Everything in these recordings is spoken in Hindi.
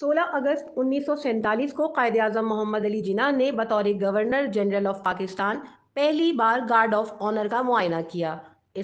16 अगस्त उन्नीस को कायद अजम मोहम्मद अली जिना ने बतौर गवर्नर जनरल ऑफ पाकिस्तान पहली बार गार्ड ऑफ ऑनर का मुआयना किया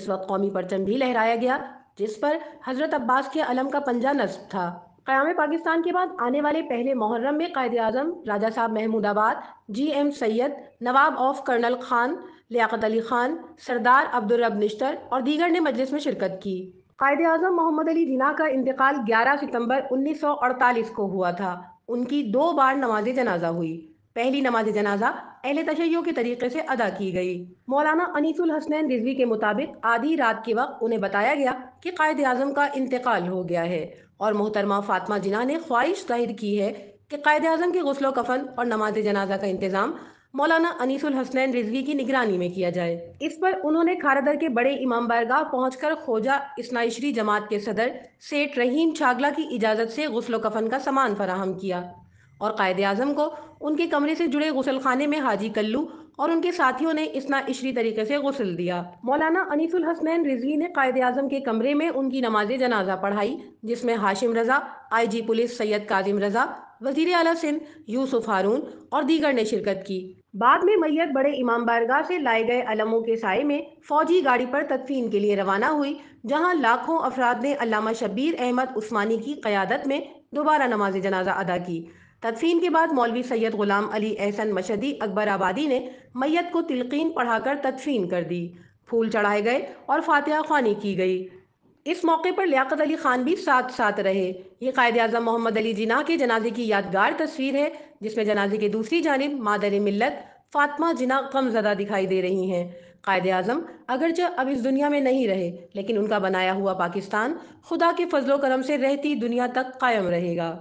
इस वक्त कौमी परचम भी लहराया गया जिस पर हजरत अब्बास के अलम का पंजा नस्ब था क़्याम पाकिस्तान के बाद आने वाले पहले मुहर्रम में कायद Azam Raja Sahab Mahmudabad G M Syed Nawab of Karnal Khan Liaquat Ali Khan Sardar Abdurrab Nishtar और दीगर ने मजलिस में शिरकत की कायद अजम मोहम्मद अली जिना का इंतकाल 11 सितंबर 1948 को हुआ था उनकी दो बार नमाज जनाजा हुई पहली नमाज जनाजा अहल तशैयों के तरीके से अदा की गई मौलाना अनीसुल हसनैन रिजवी के मुताबिक आधी रात के वक्त उन्हें बताया गया कि कायद अजम का इंतकाल हो गया है और मोहतरमा फातमा जिना ने ख्वाहिश जाहिर की है कि कायद अजम के गसलो कफन और नमाज जनाजा का इंतज़ाम मौलाना अनीसुल हसनैन रिजवी की निगरानी में किया जाए इस पर उन्होंने खारादर के बड़े इमाम बारगाह पहुंचकर खोजा इसनाइशरी जमात के सदर सेठ रहीम छागला की इजाज़त से गसल कफन का सामान फराहम किया और कायद अजम को उनके कमरे से जुड़े गसलखाने में हाजी कल्लू और उनके साथियों ने इसना इशरी तरीके से गुसल दिया मौलाना अनीसुल हसनैन रिजवी ने कायद आजम के कमरे में उनकी नमाज जनाजा पढ़ाई जिसमें Hashim Raza I G police Syed Kazim Raza Wazir Ala Singh Yusuf हारून और दीगर ने शिरकत की बाद में मैयत बड़े इमाम बारगाह से लाए गए अलमों के साय में फौजी गाड़ी पर तदफीन के लिए रवाना हुई जहां लाखों अफराद ने अलामा शबीर अहमद उस्मानी की क्यादत में दोबारा नमाज जनाजा अदा की तदफीन के बाद मौलवी सैयद गुलाम अली एहसन मशदी अकबर आबादी ने मैयत को तिलकिन पढ़ाकर तदफीन कर दी फूल चढ़ाए गए और फातिहा खानी की गई इस मौके पर लियाकत अली खान भी साथ साथ रहे ये कायद अजम मोहम्मद अली जिना के जनाजे की यादगार तस्वीर है जिसमें जनाजे की दूसरी जानब मादर मिलत फातमा जिना कमजदा दिखाई दे रही हैं कायद अजम अगरचे अब इस दुनिया में नहीं रहे लेकिन उनका बनाया हुआ पाकिस्तान खुदा के फजलो करम से रहती दुनिया तक कायम रहेगा